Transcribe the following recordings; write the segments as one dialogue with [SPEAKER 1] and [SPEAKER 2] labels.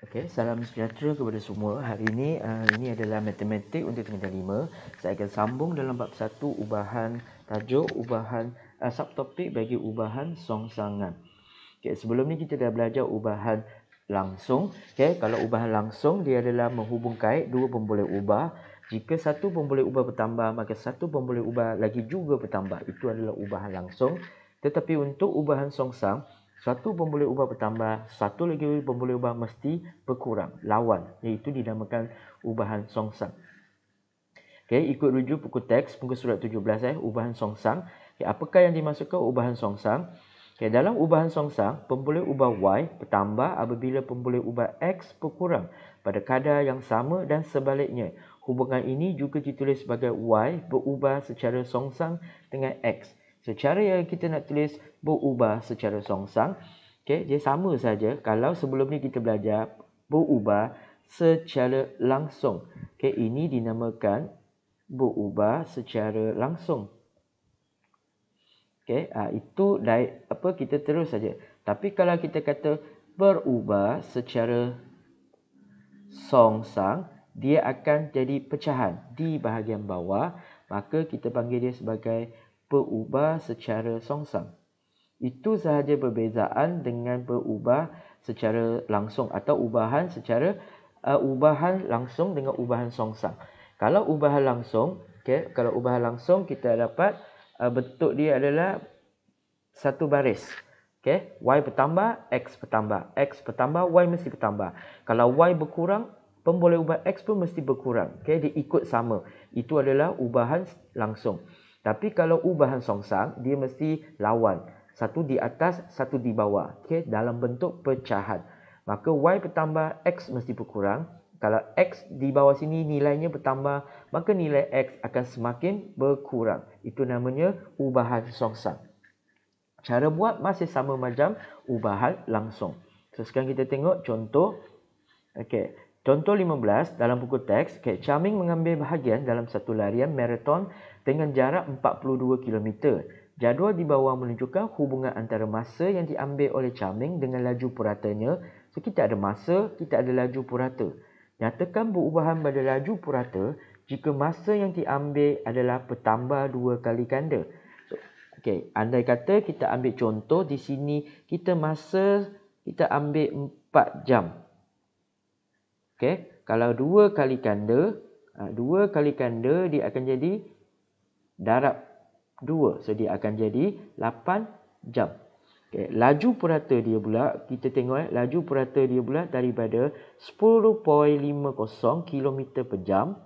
[SPEAKER 1] Okay, salam sejahtera kepada semua. Hari ini uh, ini adalah matematik untuk tingkatan 5. Saya akan sambung dalam bab 1 ubahan tajuk ubahan uh, subtopik bagi ubahan songsangan. Okey, sebelum ni kita dah belajar ubahan langsung. Okey, kalau ubahan langsung dia adalah menghubung kait dua pemboleh ubah. Jika satu pemboleh ubah bertambah, maka satu pemboleh ubah lagi juga bertambah. Itu adalah ubahan langsung. Tetapi untuk ubahan songsang, satu bom ubah bertambah, satu lagi bom ubah mesti berkurang, lawan. Iaitu dinamakan ubahan songsang. Okay, ikut rujuk buku teks, muka surat 17, eh, ubahan songsang. Okay, apakah yang dimasukkan ubahan songsang? Okay, dalam ubahan songsang, pemboleh ubah Y bertambah apabila pemboleh ubah X berkurang pada kadar yang sama dan sebaliknya. Hubungan ini juga ditulis sebagai Y berubah secara songsang dengan X. Secara yang kita nak tulis berubah secara songsang. Okey, dia sama saja kalau sebelum ni kita belajar berubah secara langsung. Okey, ini dinamakan berubah secara langsung. Okey, ha, itu dari apa kita terus saja. Tapi kalau kita kata berubah secara songsang, dia akan jadi pecahan di bahagian bawah, maka kita panggil dia sebagai berubah secara songsang. Itu sahaja perbezaan dengan berubah secara langsung atau ubahan secara uh, ubahan langsung dengan ubahan songsang. Kalau ubahan langsung, okey, kalau ubahan langsung kita dapat uh, bentuk dia adalah satu baris. okay? y bertambah, x bertambah. X bertambah, y mesti bertambah. Kalau y berkurang, pun ubah x pun mesti berkurang. okay? dia ikut sama. Itu adalah ubahan langsung. Tapi kalau ubahan songsang, dia mesti lawan satu di atas, satu di bawah. okay? dalam bentuk pecahan. Maka y bertambah x mesti berkurang. Kalau x di bawah sini nilainya bertambah, maka nilai x akan semakin berkurang. Itu namanya ubahan songsang. Cara buat masih sama macam ubahan langsung. So, sekarang kita tengok contoh. okay? Contoh 15 dalam buku teks, okay, Charming mengambil bahagian dalam satu larian maraton dengan jarak 42 km. Jadual di bawah menunjukkan hubungan antara masa yang diambil oleh Charming dengan laju puratanya. So, kita ada masa, kita ada laju purata. Nyatakan perubahan pada laju purata jika masa yang diambil adalah pertambah dua kali ganda. So, okay. Andai kata kita ambil contoh di sini, kita masa kita ambil empat jam. Okay. Kalau dua kali ganda, ah, dua kali ganda dia akan jadi darab 2. So dia akan jadi 8 jam. Okay. Laju purata dia pula, kita tengok eh. laju purata dia pula daripada 10.50 km per jam.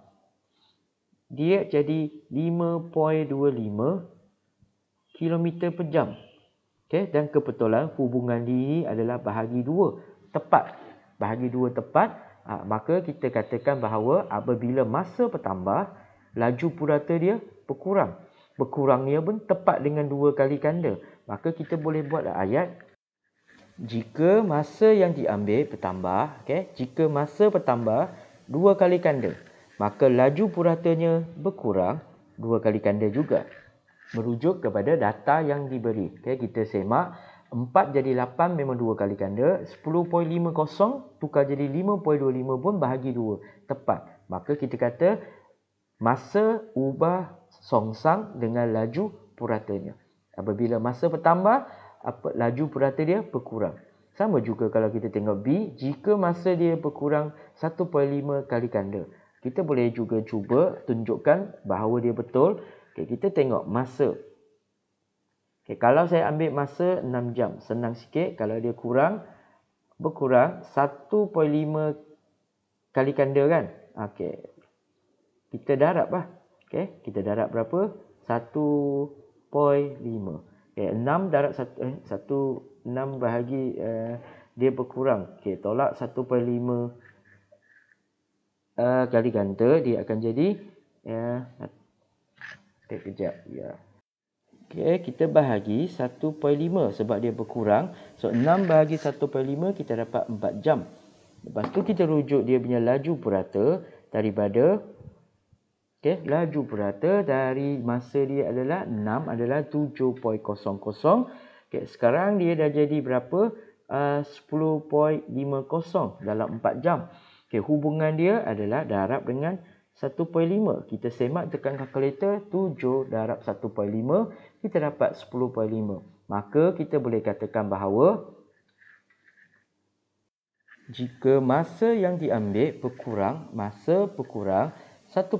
[SPEAKER 1] Dia jadi 5.25 km per jam. Okay. Dan kebetulan hubungan ini adalah bahagi 2. Tepat. Bahagi 2 tepat. Ha, maka kita katakan bahawa apabila masa bertambah, laju purata dia berkurang berkurangnya pun tepat dengan dua kali kanda. Maka kita boleh buat ayat jika masa yang diambil bertambah, okay, jika masa bertambah dua kali kanda, maka laju puratanya berkurang dua kali kanda juga. Merujuk kepada data yang diberi. Okay, kita semak 4 jadi 8 memang 2 kali ganda. 10.50 tukar jadi 5.25 pun bahagi 2. Tepat. Maka kita kata masa ubah songsang dengan laju puratanya. Apabila masa bertambah, apa, laju purata dia berkurang. Sama juga kalau kita tengok B, jika masa dia berkurang 1.5 kali ganda. Kita boleh juga cuba tunjukkan bahawa dia betul. Okay, kita tengok masa. Okay, kalau saya ambil masa 6 jam, senang sikit. Kalau dia kurang, berkurang 1.5 kali ganda kan? Okay. Kita darab lah. Okey, kita darab berapa? 1.5. Okey, 6 darab 1 16 bahagi uh, dia berkurang. Okey, tolak 1.5 Uh, eh, kali ganda dia akan jadi ya yeah, eh, kejap ya yeah. okey kita bahagi 1.5 sebab dia berkurang so 6 bahagi 1.5 kita dapat 4 jam lepas tu kita rujuk dia punya laju purata daripada Okay, laju purata dari masa dia adalah 6 adalah 7.00. Okay, sekarang dia dah jadi berapa? Ah, uh, 10.50 dalam 4 jam. Okay, hubungan dia adalah darab dengan 1.5. Kita semak tekan kalkulator 7 darab 1.5. Kita dapat 10.5. Maka kita boleh katakan bahawa jika masa yang diambil berkurang, masa berkurang, 1.5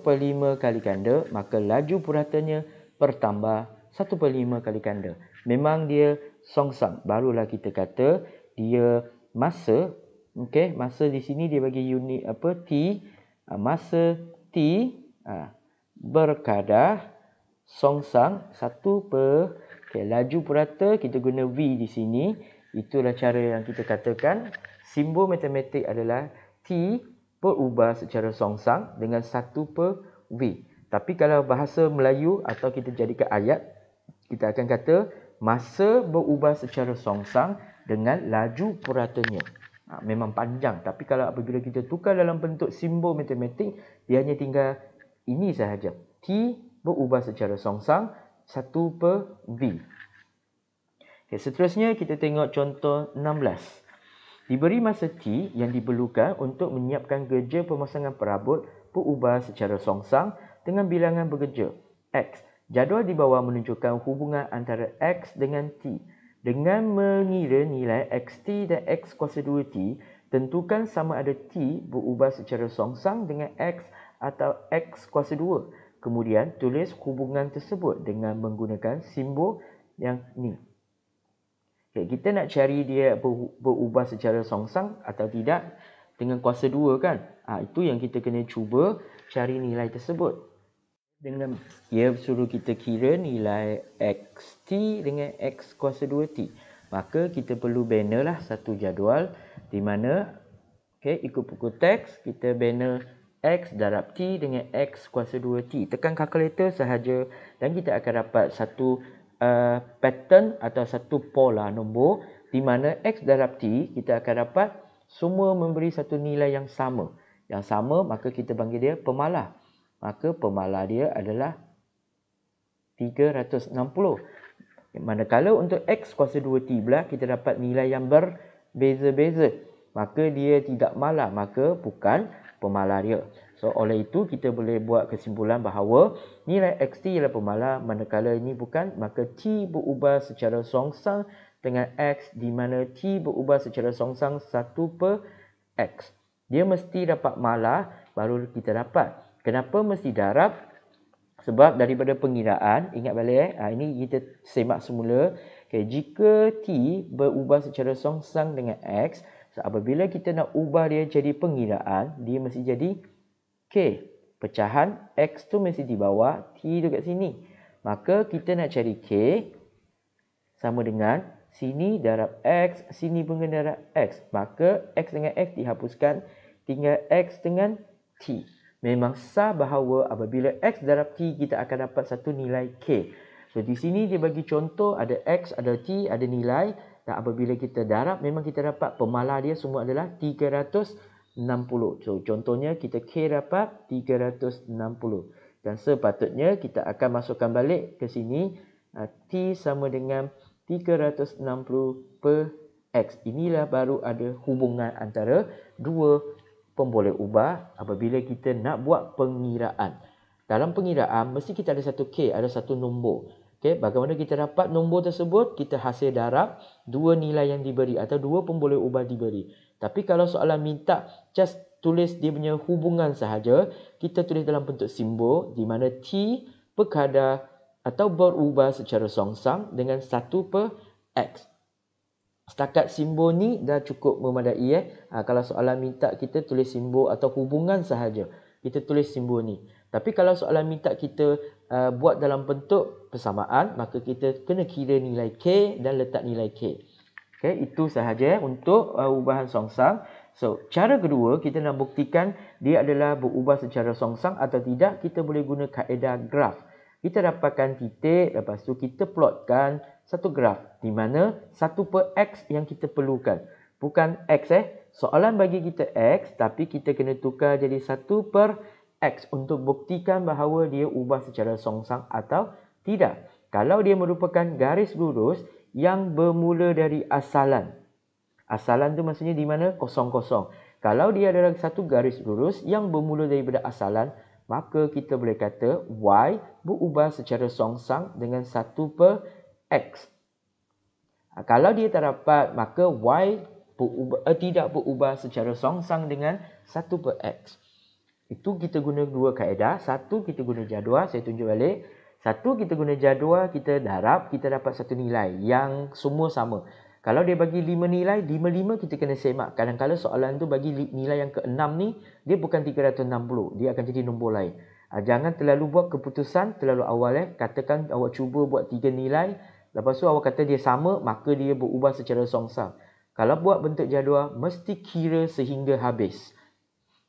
[SPEAKER 1] kali ganda maka laju puratannya bertambah 1.5 kali ganda memang dia songsang barulah kita kata dia masa okey masa di sini dia bagi unit apa t ah, masa t ah, berkadar songsang 1 per okey laju purata kita guna v di sini itulah cara yang kita katakan simbol matematik adalah t per ubah secara songsang dengan satu per V. Tapi kalau bahasa Melayu atau kita jadikan ayat, kita akan kata masa berubah secara songsang dengan laju puratanya. Ha, memang panjang. Tapi kalau apabila kita tukar dalam bentuk simbol matematik, dia hanya tinggal ini sahaja. T berubah secara songsang satu per V. Okay, seterusnya kita tengok contoh 16. Diberi masa T yang diperlukan untuk menyiapkan kerja pemasangan perabot perubah secara songsang dengan bilangan bekerja X. Jadual di bawah menunjukkan hubungan antara X dengan T. Dengan mengira nilai XT dan X kuasa 2T, tentukan sama ada T berubah secara songsang dengan X atau X kuasa 2. Kemudian, tulis hubungan tersebut dengan menggunakan simbol yang ni. Okay, kita nak cari dia berubah secara songsang atau tidak dengan kuasa dua kan. Ha, itu yang kita kena cuba cari nilai tersebut. Dengan dia suruh kita kira nilai xt dengan x kuasa dua t Maka kita perlu banner lah satu jadual di mana okay, ikut pukul teks kita banner x darab t dengan x kuasa 2t. Tekan kalkulator sahaja dan kita akan dapat satu uh, pattern atau satu pola nombor di mana x darab t kita akan dapat semua memberi satu nilai yang sama. Yang sama maka kita panggil dia pemalah. Maka pemalah dia adalah 360. Manakala untuk x kuasa 2t pula kita dapat nilai yang berbeza-beza. Maka dia tidak malah. Maka bukan pemalah dia. So oleh itu kita boleh buat kesimpulan bahawa nilai x XT ialah pembalar manakala ini bukan maka T berubah secara songsang dengan X di mana T berubah secara songsang 1 per X. Dia mesti dapat malah baru kita dapat. Kenapa mesti darab? Sebab daripada pengiraan, ingat balik eh, ha, ini kita semak semula. Okay, jika T berubah secara songsang dengan X, so apabila kita nak ubah dia jadi pengiraan, dia mesti jadi K. Pecahan X tu mesti di bawah T tu kat sini. Maka kita nak cari K sama dengan sini darab X, sini pun kena darab X. Maka X dengan X dihapuskan tinggal X dengan T. Memang sah bahawa apabila X darab T kita akan dapat satu nilai K. So di sini dia bagi contoh ada X, ada T, ada nilai. Dan apabila kita darab memang kita dapat pemalar dia semua adalah 300 meter. 360. Contohnya kita K dapat 360. Dan sepatutnya kita akan masukkan balik ke sini ah, T sama dengan 360 per X. Inilah baru ada hubungan antara dua pemboleh ubah apabila kita nak buat pengiraan. Dalam pengiraan mesti kita ada satu K, ada satu nombor. Okay, bagaimana kita dapat nombor tersebut? Kita hasil darab dua nilai yang diberi atau dua pemboleh ubah diberi. Tapi kalau soalan minta just tulis dia punya hubungan sahaja, kita tulis dalam bentuk simbol di mana T berkadar atau berubah secara songsang dengan satu per X. Setakat simbol ni dah cukup memadai eh. Ha, kalau soalan minta kita tulis simbol atau hubungan sahaja, kita tulis simbol ni. Tapi kalau soalan minta kita uh, buat dalam bentuk persamaan, maka kita kena kira nilai K dan letak nilai K. Okay, itu sahaja untuk uh, ubahan songsang. So, cara kedua kita nak buktikan dia adalah berubah secara songsang atau tidak, kita boleh guna kaedah graf. Kita dapatkan titik, lepas tu kita plotkan satu graf di mana satu per x yang kita perlukan. Bukan x eh. Soalan bagi kita x tapi kita kena tukar jadi satu per x untuk buktikan bahawa dia ubah secara songsang atau tidak. Kalau dia merupakan garis lurus, yang bermula dari asalan. Asalan tu maksudnya di mana? Kosong-kosong. Kalau dia adalah satu garis lurus yang bermula daripada asalan, maka kita boleh kata Y berubah secara songsang dengan satu per X. Ha, kalau dia tak dapat, maka Y berubah, eh, tidak berubah secara songsang dengan satu per X. Itu kita guna dua kaedah. Satu, kita guna jadual. Saya tunjuk balik. Satu kita guna jadual, kita darab, kita dapat satu nilai yang semua sama. Kalau dia bagi lima nilai, lima lima kita kena semak. Kadang-kadang soalan tu bagi nilai yang keenam ni, dia bukan 360. Dia akan jadi nombor lain. Ah, jangan terlalu buat keputusan terlalu awal. Eh. Katakan awak cuba buat tiga nilai. Lepas tu awak kata dia sama, maka dia berubah secara songsang. Kalau buat bentuk jadual, mesti kira sehingga habis.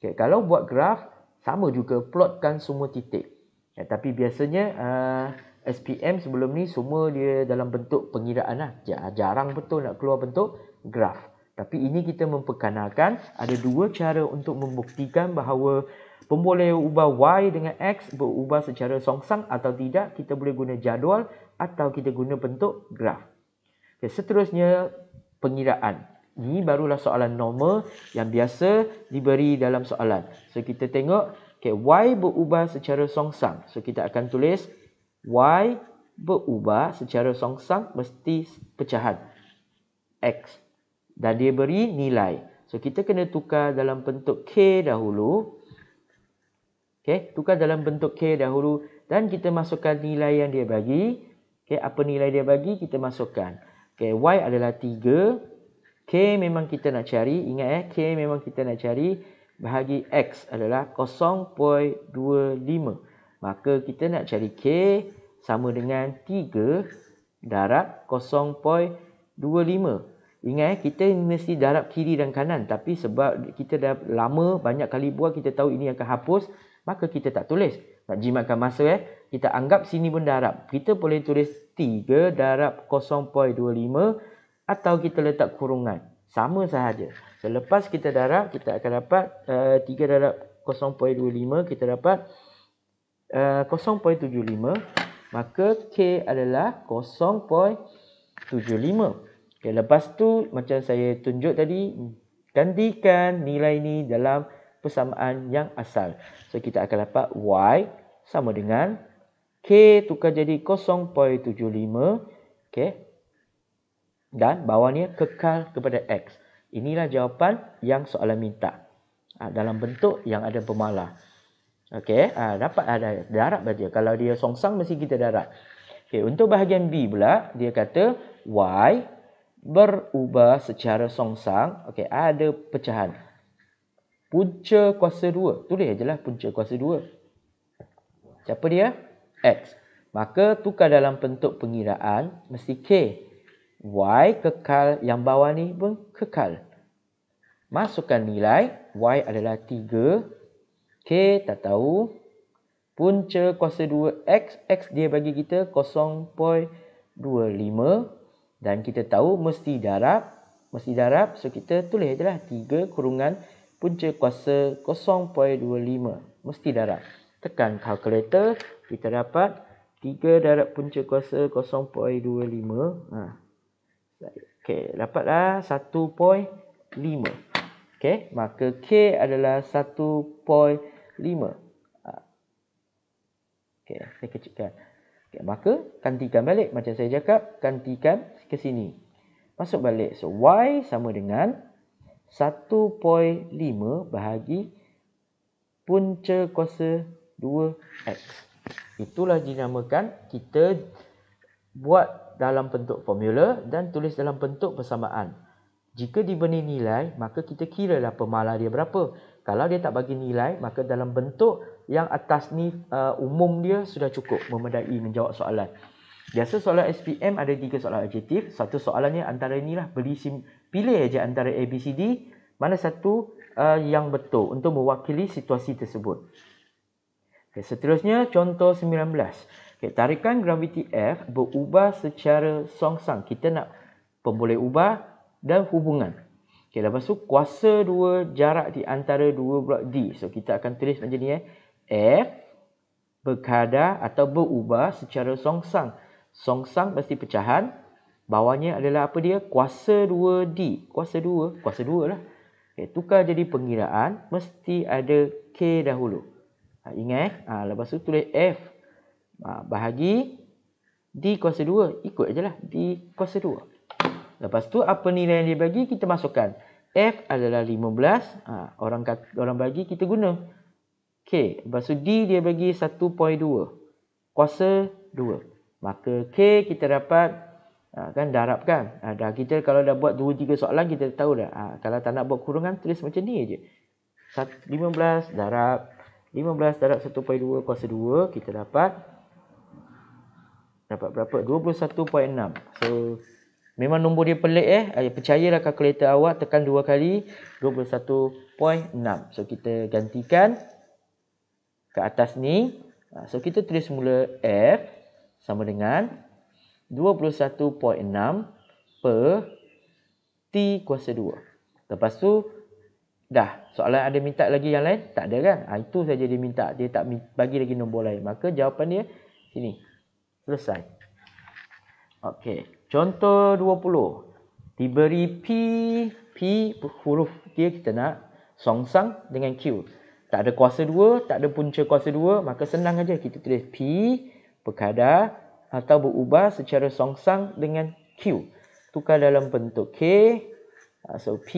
[SPEAKER 1] Okay. Kalau buat graf, sama juga. Plotkan semua titik. Ya, tapi biasanya uh, ah, SPM sebelum ni semua dia dalam bentuk pengiraan lah. Jarang betul nak keluar bentuk graf. Tapi ini kita memperkenalkan ada dua cara untuk membuktikan bahawa pemboleh ubah Y dengan X berubah secara songsang atau tidak. Kita boleh guna jadual atau kita guna bentuk graf. Okay, seterusnya pengiraan. Ini barulah soalan normal yang biasa diberi dalam soalan. So kita tengok Okay, Y berubah secara songsang. So, kita akan tulis Y berubah secara songsang mesti pecahan X. Dan dia beri nilai. So, kita kena tukar dalam bentuk K dahulu. Okay, tukar dalam bentuk K dahulu. Dan kita masukkan nilai yang dia bagi. Okay, apa nilai dia bagi, kita masukkan. Okay, Y adalah 3. K memang kita nak cari. Ingat eh, K memang kita nak cari bahagi X adalah 0.25. Maka kita nak cari K sama dengan 3 darab 0.25. Ingat eh, kita mesti darab kiri dan kanan. Tapi sebab kita dah lama, banyak kali buat, kita tahu ini akan hapus. Maka kita tak tulis. Nak jimatkan masa eh. Kita anggap sini pun darab. Kita boleh tulis 3 darab 0.25 atau kita letak kurungan sama sahaja. Selepas kita darab, kita akan dapat uh, eh, 3 darab 0.25, kita dapat eh, uh, 0.75. Maka K adalah 0.75. Okay, lepas tu, macam saya tunjuk tadi, gantikan nilai ini dalam persamaan yang asal. So, kita akan dapat Y sama dengan K tukar jadi 0.75. Okay, dan bawahnya kekal kepada X. Inilah jawapan yang soalan minta. Ha, dalam bentuk yang ada pemalah. Okey, ha, dapat ada darat saja. Kalau dia songsang, mesti kita darat. Okay, untuk bahagian B pula, dia kata Y berubah secara songsang. Okey, ada pecahan. Punca kuasa 2. Tulis je lah punca kuasa 2. Siapa dia? X. Maka tukar dalam bentuk pengiraan, mesti K. Y kekal yang bawah ni pun kekal. Masukkan nilai. Y adalah 3. K tak tahu. Punca kuasa 2X. X dia bagi kita 0.25. Dan kita tahu mesti darab. Mesti darab. So kita tulis je lah. 3 kurungan punca kuasa 0.25. Mesti darab. Tekan kalkulator Kita dapat 3 darab punca kuasa 0.25. Haa. Okey, dapatlah 1.5. Okey, maka K adalah 1.5. Ah. Okey, saya kecilkan. Okey, maka kantikan balik macam saya cakap, Kantikan ke sini. Masuk balik. So, Y sama dengan 1.5 bahagi punca kuasa 2X. Itulah dinamakan kita buat dalam bentuk formula dan tulis dalam bentuk persamaan. Jika diberi nilai, maka kita kira lah pemalar dia berapa. Kalau dia tak bagi nilai, maka dalam bentuk yang atas ni uh, umum dia sudah cukup memadai menjawab soalan. Biasa soalan SPM ada tiga soalan adjektif. Satu soalannya antara inilah beli sim pilih aja antara A B C D mana satu uh, yang betul untuk mewakili situasi tersebut. Okay, seterusnya, contoh 19. Okay, tarikan graviti F berubah secara songsang. Kita nak pemboleh ubah dan hubungan. Okay, lepas tu, kuasa dua jarak di antara dua blok D. So, kita akan tulis macam ni. Eh. F berkadar atau berubah secara songsang. Songsang mesti pecahan. Bawahnya adalah apa dia? Kuasa 2D. Kuasa 2. Kuasa 2 lah. Okay, tukar jadi pengiraan. Mesti ada K dahulu. Ha, ingat. Ha, lepas tu tulis F ha, bahagi D kuasa 2. Ikut je lah. D kuasa 2. Lepas tu apa nilai yang dia bagi kita masukkan. F adalah 15. Ha, orang orang bagi kita guna. k. Lepas tu D dia bagi 1.2. Kuasa 2. Maka K kita dapat ha, kan darabkan. Ha, dah kita kalau dah buat 2-3 soalan kita tahu dah. Ha, kalau tak nak buat kurungan tulis macam ni je. 15 darab 2. 15 darab 1.2 kuasa 2 kita dapat dapat berapa 21.6 so memang nombor dia pelik eh percayalah kalkulator awak tekan dua kali 21.6 so kita gantikan ke atas ni ha, so kita tulis mula F sama dengan 21.6 per T kuasa 2 lepas tu dah soalan ada minta lagi yang lain tak ada kan ha, itu saja dia minta dia tak bagi lagi nombor lain maka jawapan dia sini selesai okey contoh 20 diberi p p huruf dia kita nak songsang dengan q tak ada kuasa 2 tak ada punca kuasa 2 maka senang aja kita tulis p berkadar atau berubah secara songsang dengan q tukar dalam bentuk k Ah, so P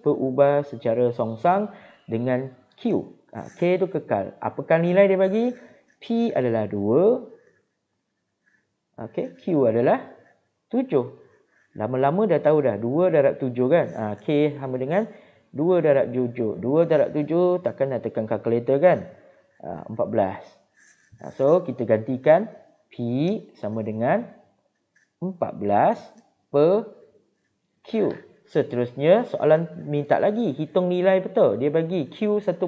[SPEAKER 1] berubah secara songsang dengan Q. Ah, K tu kekal. Apakah nilai dia bagi? P adalah 2. Okay. Q adalah 7. Lama-lama dah tahu dah. 2 darab 7 kan? Ah, K sama dengan 2 darab 7. 2 darab 7 takkan nak tekan kalkulator kan? 14. So kita gantikan P sama dengan 14 per Q. Seterusnya soalan minta lagi. Hitung nilai betul. Dia bagi Q 1.6.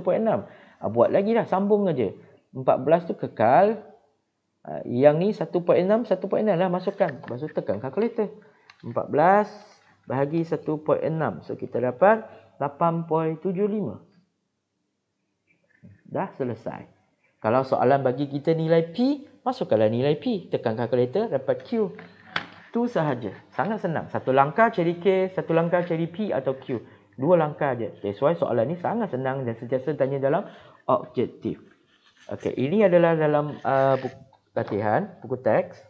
[SPEAKER 1] Ah, buat lagi dah. Sambung aja. 14 tu kekal. Ah, yang ni 1.6. 1.6 lah masukkan. Lepas tu tekan kalkulator. 14 bahagi 1.6. So kita dapat 8.75. Dah selesai. Kalau soalan bagi kita nilai P. Masukkanlah nilai P. Tekan kalkulator. Dapat Q. Itu sahaja. Sangat senang. Satu langkah cari K, satu langkah cari P atau Q. Dua langkah aja. That's why soalan ini sangat senang dan sentiasa tanya dalam objektif. okay ini adalah dalam uh, buku latihan, buku teks.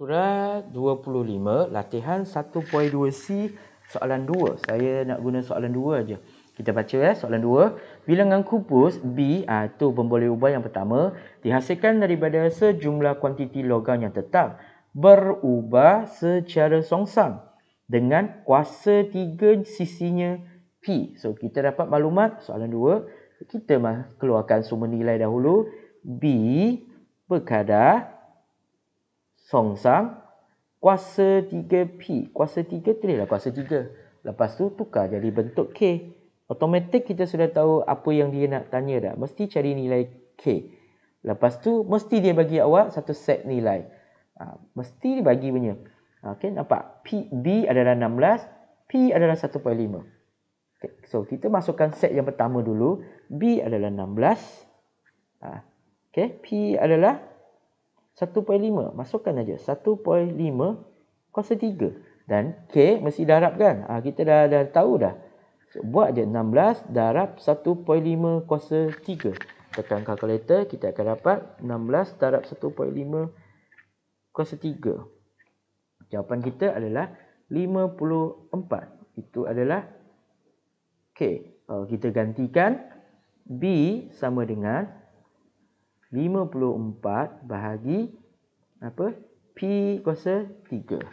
[SPEAKER 1] Surat 25, latihan 1.2C, soalan 2. Saya nak guna soalan 2 aja. Kita baca ya, soalan 2. Bilangan kubus B, itu ah, uh, pemboleh ubah yang pertama, dihasilkan daripada sejumlah kuantiti logam yang tetap berubah secara songsang dengan kuasa tiga sisinya P. So, kita dapat maklumat soalan dua. Kita keluarkan sumber nilai dahulu. B berkadar songsang kuasa tiga p Kuasa tiga tu lah, kuasa tiga. Lepas tu tukar jadi bentuk K. Otomatik kita sudah tahu apa yang dia nak tanya dah. Mesti cari nilai K. Lepas tu mesti dia bagi awak satu set nilai. Ha, mesti dibagi punya. Okey, nampak? P, B adalah 16. P adalah 1.5. Okay. So, kita masukkan set yang pertama dulu. B adalah 16. Ha, okey, P adalah 1.5. Masukkan aja 1.5 kuasa 3. Dan K mesti darabkan. Ha, kita dah, dah tahu dah. So, buat je 16 darab 1.5 kuasa 3. Tekan kalkulator, kita akan dapat 16 darab 1.5 kuasa 3 kuasa 3. Jawapan kita adalah 54. Itu adalah K. Okay. Kita gantikan B sama dengan 54 bahagi apa P kuasa 3.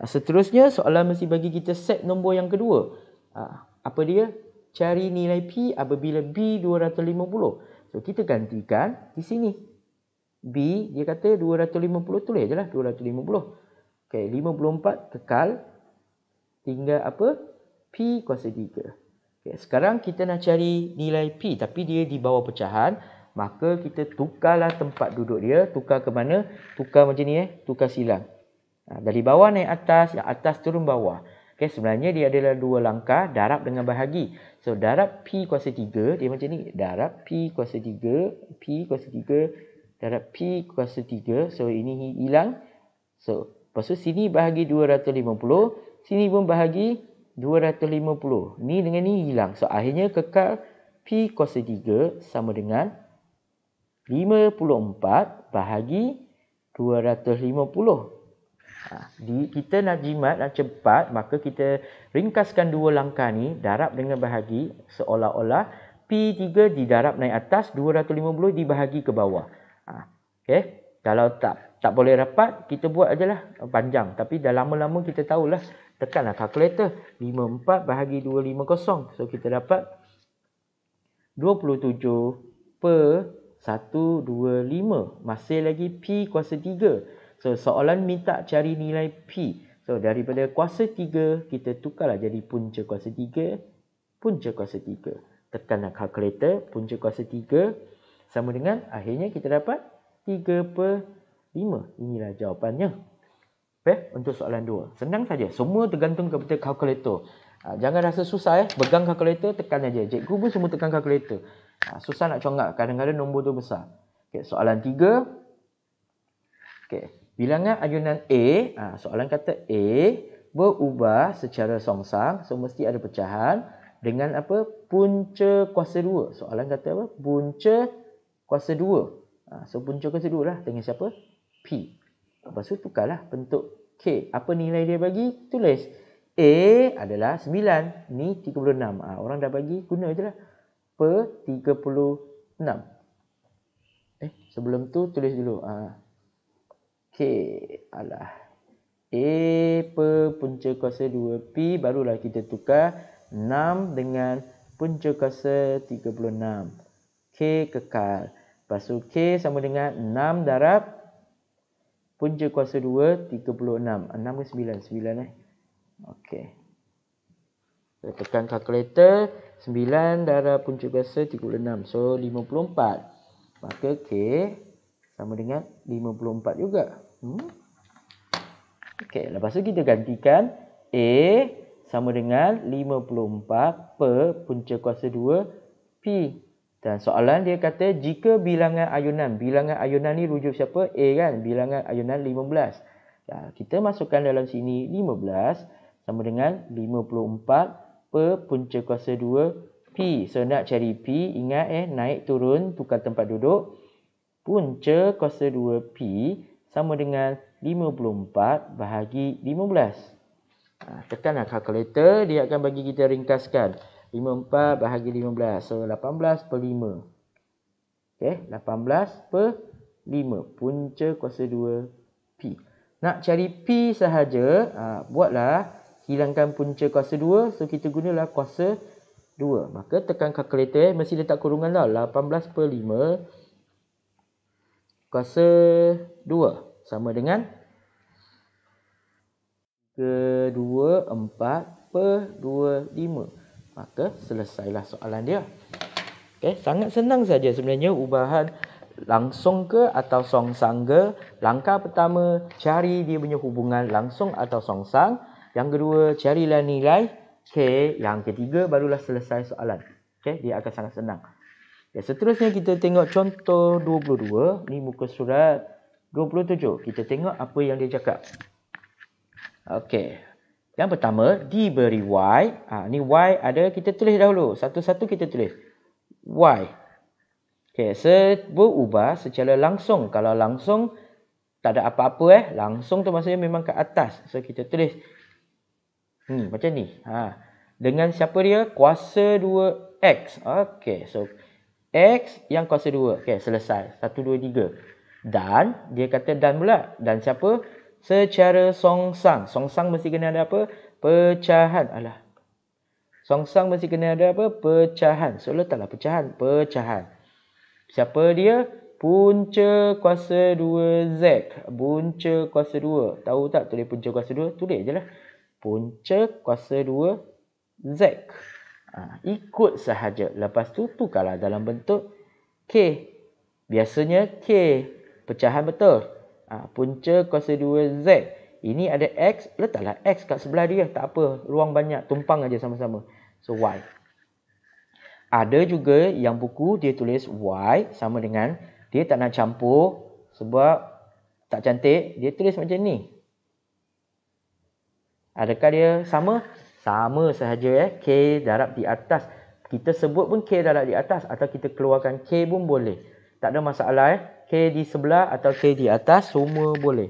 [SPEAKER 1] Ah, seterusnya, soalan mesti bagi kita set nombor yang kedua. Ah, apa dia? Cari nilai P apabila B 250. So, kita gantikan di sini. B dia kata 250 tulis lah, je lah 250 Okay 54 kekal Tinggal apa P kuasa 3 okay, Sekarang kita nak cari nilai P Tapi dia di bawah pecahan Maka kita tukarlah tempat duduk dia Tukar ke mana Tukar macam ni eh Tukar silang ha, Dari bawah naik atas Yang atas turun bawah Okay, sebenarnya dia adalah dua langkah darab dengan bahagi. So darab P kuasa 3 dia macam ni. Darab P kuasa 3, P kuasa 3, darab P kuasa 3. So, ini hilang. So, lepas tu sini bahagi 250. Sini pun bahagi 250. Ni dengan ni hilang. So, akhirnya kekal P kuasa 3 sama dengan 54 bahagi 250. Ha, di, kita nak jimat, nak cepat. Maka kita ringkaskan dua langkah ni. Darab dengan bahagi seolah-olah P3 didarab naik atas, 250 dibahagi ke bawah. Ha, okay. Kalau tak tak boleh rapat, kita buat aja lah eh, panjang. Tapi dah lama-lama kita tahulah. Tekanlah kalkulator. 54 bahagi 250. So, kita dapat 27 per 125. Masih lagi P kuasa 3. So, soalan minta cari nilai P. So, daripada kuasa 3, kita tukarlah jadi punca kuasa 3. Punca kuasa 3. tekan kalkulator. Punca kuasa 3 sama dengan akhirnya kita dapat 3 per 5. Inilah jawapannya. Okay? Untuk soalan 2. Senang saja. Semua tergantung kepada kalkulator. Ha, jangan rasa susah ya. Pegang kalkulator, tekan aja. Cikgu pun semua tekan kalkulator. Ha, susah nak congak. Kadang-kadang nombor tu besar. Okay, soalan 3. Okay. Bilangan ayunan A. Ha, soalan kata A berubah secara songsang. So, mesti ada pecahan. Dengan apa? Punca kuasa 2. Soalan kata apa? Punca kuasa kuasa 2. Ha, so puncak kuasa 2 lah dengan siapa? P. Lepas tu tukarlah bentuk K. Apa nilai dia bagi? Tulis. A adalah 9. Ni 36. Ha, orang dah bagi guna je lah. Per 36. Eh sebelum tu tulis dulu. Ha, K adalah. A per punca kuasa 2P Barulah kita tukar 6 dengan punca kuasa 36 K kekal Lepas tu K sama dengan 6 darab punca kuasa 2, 36. 6 ke 9? 9 eh. Okey. Kita tekan kalkulator. 9 darab punca kuasa 36. So, 54. Maka K sama dengan 54 juga. Hmm. Okey. Lepas tu kita gantikan A sama dengan 54 per punca kuasa 2 P. Dan soalan dia kata jika bilangan ayunan, bilangan ayunan ni rujuk siapa? A kan, bilangan ayunan 15. Dan ya, kita masukkan dalam sini 15 sama dengan 54 per punca kuasa 2 P. So nak cari P, ingat eh naik turun tukar tempat duduk. Punca kuasa 2 P sama dengan 54 bahagi 15. Ha, tekanlah kalkulator, dia akan bagi kita ringkaskan. 54 54 bahagi 15. So, 18 per 5. okay? 18 per 5. Punca kuasa 2 P. Nak cari P sahaja, ah, buatlah hilangkan punca kuasa 2. So, kita gunalah kuasa 2. Maka, tekan kalkulator. Eh. Mesti letak kurungan lah. 18 per 5 kuasa 2 sama dengan 3, 4 per 2, 5 maka selesailah soalan dia. Okay, sangat senang saja sebenarnya ubahan langsung ke atau song ke Langkah pertama, cari dia punya hubungan langsung atau song sang. Yang kedua, carilah nilai Okay, Yang ketiga, barulah selesai soalan. Okay, dia akan sangat senang. Ya, seterusnya kita tengok contoh 22. Ni muka surat 27. Kita tengok apa yang dia cakap. Okey, yang pertama, diberi Y. Ha, ni Y ada, kita tulis dahulu. Satu-satu kita tulis. Y. Okay, se berubah secara langsung. Kalau langsung, tak ada apa-apa eh. Langsung tu maksudnya memang ke atas. So, kita tulis. Hmm, macam ni. Ha. Dengan siapa dia? Kuasa 2X. Okay, so X yang kuasa 2. Okay, selesai. 1, 2, 3. Dan, dia kata dan pula. Dan siapa? secara songsang. Songsang mesti kena ada apa? Pecahan. Alah. Songsang mesti kena ada apa? Pecahan. So, letaklah pecahan. Pecahan. Siapa dia? Punca kuasa 2 Z. Punca kuasa 2. Tahu tak tulis punca kuasa 2? Tulis je lah. Punca kuasa 2 Z. Ha, ikut sahaja. Lepas tu, tukarlah dalam bentuk K. Biasanya K. Pecahan betul. Ha, punca kuasa 2Z. Ini ada X. Letaklah X kat sebelah dia. Tak apa. Ruang banyak. Tumpang aja sama-sama. So, Y. Ada juga yang buku dia tulis Y sama dengan dia tak nak campur sebab tak cantik. Dia tulis macam ni. Adakah dia sama? Sama sahaja eh. K darab di atas. Kita sebut pun K darab di atas. Atau kita keluarkan K pun boleh. Tak ada masalah eh. K di sebelah atau K di atas semua boleh.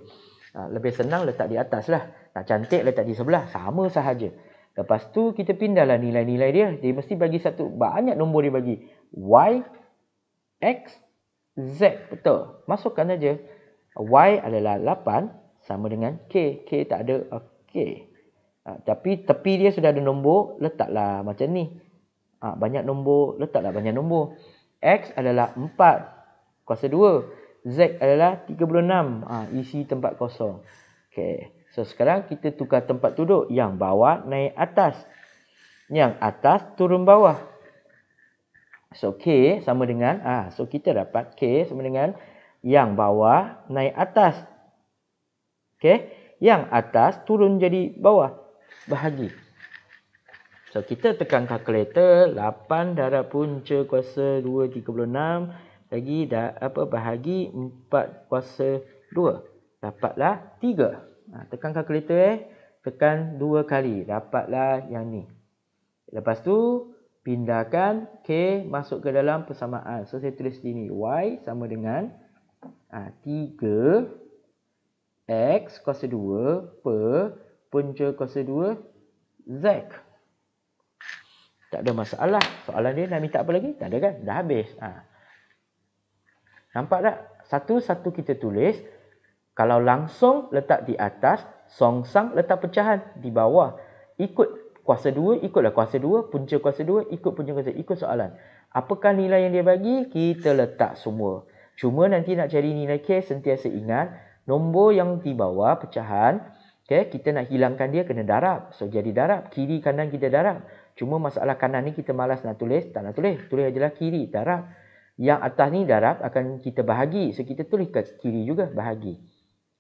[SPEAKER 1] Ha, lebih senang letak di atas lah. Tak cantik letak di sebelah. Sama sahaja. Lepas tu kita pindahlah nilai-nilai dia. Dia mesti bagi satu. Banyak nombor dia bagi. Y, X, Z. Betul. Masukkan aja. Y adalah 8 sama dengan K. K tak ada. okey. Ha, tapi tepi dia sudah ada nombor. Letaklah macam ni. Ha, banyak nombor. Letaklah banyak nombor. X adalah 4. Kuasa 2. Z adalah 36. Ha, isi tempat kosong. Okay. So, sekarang kita tukar tempat duduk. Yang bawah naik atas. Yang atas turun bawah. So, K sama dengan. ah ha, So, kita dapat K sama dengan. Yang bawah naik atas. Okay. Yang atas turun jadi bawah. Bahagi. So, kita tekan kalkulator. 8 darab punca kuasa 2, 36 lagi dah apa bahagi 4 kuasa 2 dapatlah 3 ha, tekan kalkulator eh tekan 2 kali dapatlah yang ni lepas tu pindahkan k masuk ke dalam persamaan so saya tulis sini y sama dengan ha, 3 x kuasa 2 per punca kuasa 2 z tak ada masalah soalan dia nak minta apa lagi tak ada kan dah habis ha. Nampak tak? Satu-satu kita tulis. Kalau langsung letak di atas, songsang letak pecahan di bawah. Ikut kuasa dua ikutlah kuasa dua punca kuasa dua ikut punca kuasa, ikut soalan. Apakah nilai yang dia bagi? Kita letak semua. Cuma nanti nak cari nilai K, sentiasa ingat nombor yang di bawah pecahan, okay, kita nak hilangkan dia kena darab. So jadi darab, kiri kanan kita darab. Cuma masalah kanan ni kita malas nak tulis, tak nak tulis. Tulis ajalah kiri, darab. Yang atas ni darab akan kita bahagi. So, kita tulis ke kiri juga bahagi.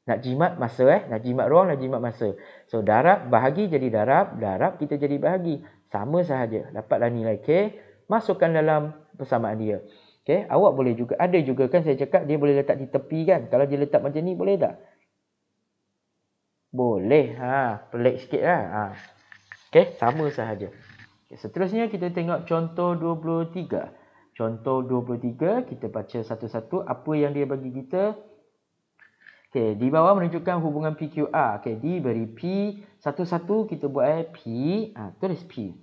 [SPEAKER 1] Nak jimat masa eh. Nak jimat ruang, nak jimat masa. So, darab bahagi jadi darab. Darab kita jadi bahagi. Sama sahaja. Dapatlah nilai K. Masukkan dalam persamaan dia. Okay. Awak boleh juga. Ada juga kan saya cakap dia boleh letak di tepi kan. Kalau dia letak macam ni boleh tak? Boleh. Ha, pelik sikit lah. Ha. Okay. Sama sahaja. Okay. Seterusnya kita tengok contoh 23. 23. Contoh 23, kita baca satu-satu apa yang dia bagi kita. Okay di bawah menunjukkan hubungan PQR. Okay D beri P. Satu-satu kita buat eh, P. Ha, tulis P.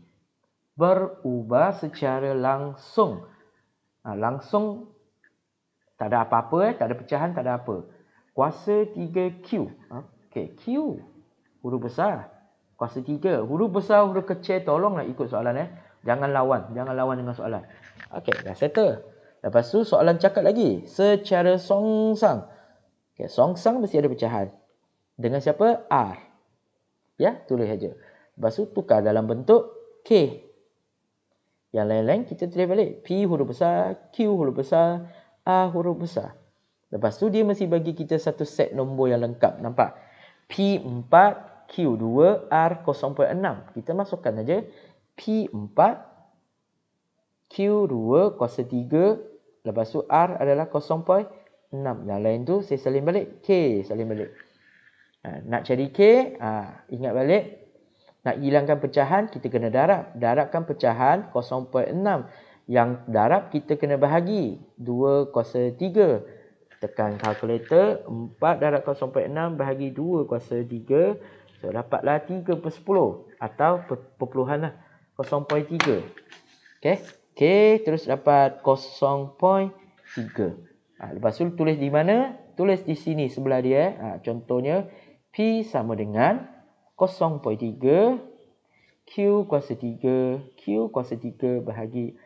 [SPEAKER 1] Berubah secara langsung. Ha, langsung tak ada apa-apa eh. Tak ada pecahan, tak ada apa. Kuasa 3Q. okay Q. Ah, huruf besar. Kuasa 3. Huruf besar, huruf kecil. Tolonglah ikut soalan eh. Jangan lawan. Jangan lawan dengan soalan. Okay, dah settle. Lepas tu soalan cakap lagi. Secara songsang. Okay, songsang mesti ada pecahan. Dengan siapa? R. Ya, tulis saja. Lepas tu tukar dalam bentuk K. Yang lain-lain kita tulis balik. P huruf besar, Q huruf besar, A huruf besar. Lepas tu dia mesti bagi kita satu set nombor yang lengkap. Nampak? P4, Q2, R0.6. Kita masukkan saja. P4, Q2 kuasa 3 lepas tu R adalah 0.6 yang lain tu saya salin balik K salin balik ha, nak cari K ha, ingat balik nak hilangkan pecahan kita kena darab darabkan pecahan 0.6 yang darab kita kena bahagi 2 kuasa 3 Tekan kalkulator 4 darab 0.6 bahagi 2 kuasa 3 So dapatlah 3 per 10 Atau per, perpuluhan lah 0.3 Okay Okey, terus dapat 0.3. Ha, ah, lepas tu tulis di mana? Tulis di sini sebelah dia. Ha, contohnya, P sama dengan 0.3. Q kuasa 3. Q kuasa 3 bahagi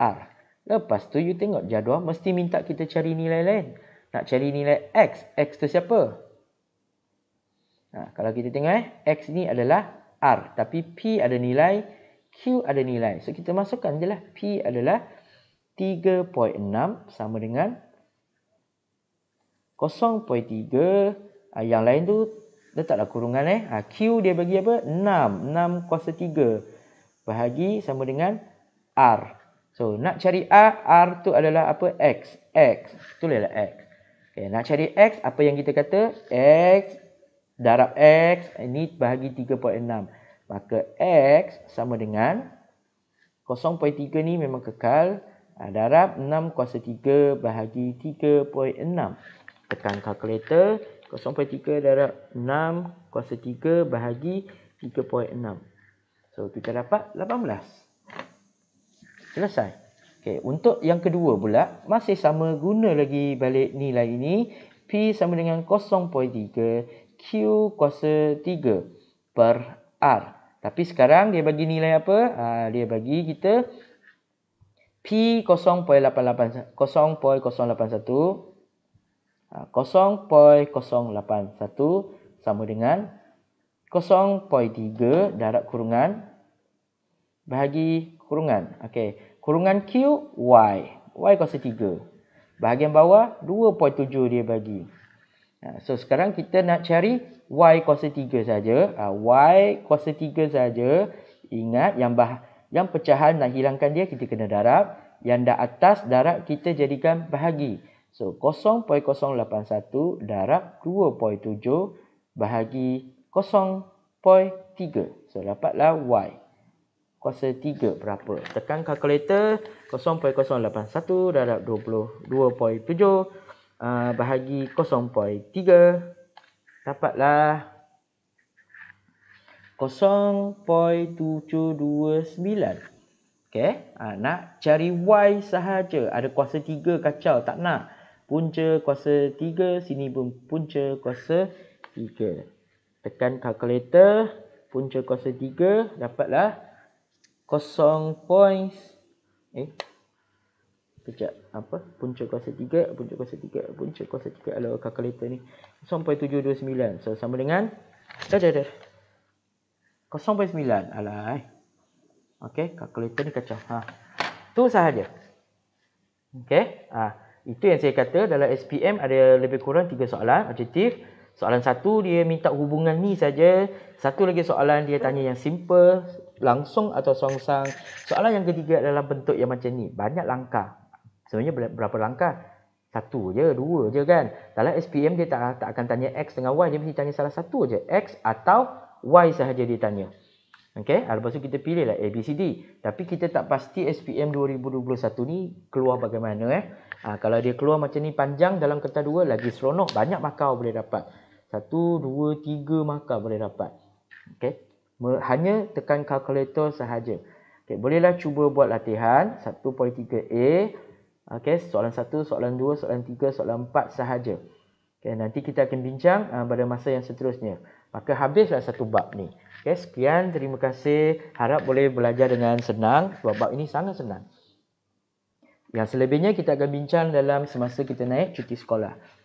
[SPEAKER 1] R. Lepas tu you tengok jadual. Mesti minta kita cari nilai lain. Nak cari nilai X. X tu siapa? Ha, kalau kita tengok eh. X ni adalah R. Tapi P ada nilai Q ada nilai. So, kita masukkan je lah. P adalah 3.6 sama dengan 0.3. Ha, ah, yang lain tu letaklah kurungan eh. Ah, Q dia bagi apa? 6. 6 kuasa 3 bahagi sama dengan R. So, nak cari R, R tu adalah apa? X. X. Itulah X. Okay, nak cari X, apa yang kita kata? X darab X. Ah, ini bahagi 3.6. Maka X sama dengan 0.3 ni memang kekal uh, darab 6 kuasa 3 bahagi 3.6. Tekan kalkulator 0.3 darab 6 kuasa 3 bahagi 3.6. So kita dapat 18. Selesai. Okay, untuk yang kedua pula, masih sama guna lagi balik nilai ini. P sama dengan 0.3 Q kuasa 3 per R. Tapi sekarang dia bagi nilai apa? Uh, dia bagi kita P 0.81 0.081 sama dengan 0.3 darab kurungan bahagi kurungan. Okey, kurungan Q Y. Y kuasa 3. Bahagian bawah 2.7 dia bagi. Ah, so sekarang kita nak cari y kuasa 3 saja ah, y kuasa 3 saja ingat yang bah yang pecahan nak hilangkan dia kita kena darab yang dah atas darab kita jadikan bahagi so 0.081 darab 2.7 bahagi 0.3 so dapatlah y kuasa 3 berapa tekan kalkulator 0.081 darab 22.7 uh, ah, bahagi 0.3 dapatlah 0.729. Okay. Ah, nak cari Y sahaja. Ada kuasa 3 kacau. Tak nak. Punca kuasa 3. Sini pun punca kuasa 3. Tekan kalkulator. Punca kuasa 3. Dapatlah 0. Eh kejap apa puncak kuasa 3 puncak kuasa 3 puncak kuasa 3 kalau kalkulator ni 0.729 so sama dengan dah dah 0.9 alai, okey kalkulator ni kacau ha tu sahaja okey ha itu yang saya kata dalam SPM ada lebih kurang 3 soalan adjetif, soalan 1 dia minta hubungan ni saja satu lagi soalan dia tanya yang simple langsung atau song song, soalan yang ketiga adalah bentuk yang macam ni banyak langkah Sebenarnya berapa langkah? Satu je, dua je kan. Dalam SPM dia tak, tak akan tanya X dengan Y. Dia mesti tanya salah satu je. X atau Y sahaja dia tanya. Okay. Ah, lepas tu kita pilih lah A, B, C, D. Tapi kita tak pasti SPM 2021 ni keluar bagaimana eh. Ha, kalau dia keluar macam ni panjang dalam kertas dua lagi seronok. Banyak makau boleh dapat. Satu, dua, tiga makau boleh dapat. Okay. Hanya tekan kalkulator sahaja. Okay. Bolehlah cuba buat latihan. 1.3A. Okay, soalan satu, soalan dua, soalan tiga, soalan empat sahaja. Okay, nanti kita akan bincang uh, pada masa yang seterusnya. Maka habislah satu bab ni. Okay, sekian terima kasih. Harap boleh belajar dengan senang sebab bab ini sangat senang. Yang selebihnya kita akan bincang dalam semasa kita naik cuti sekolah.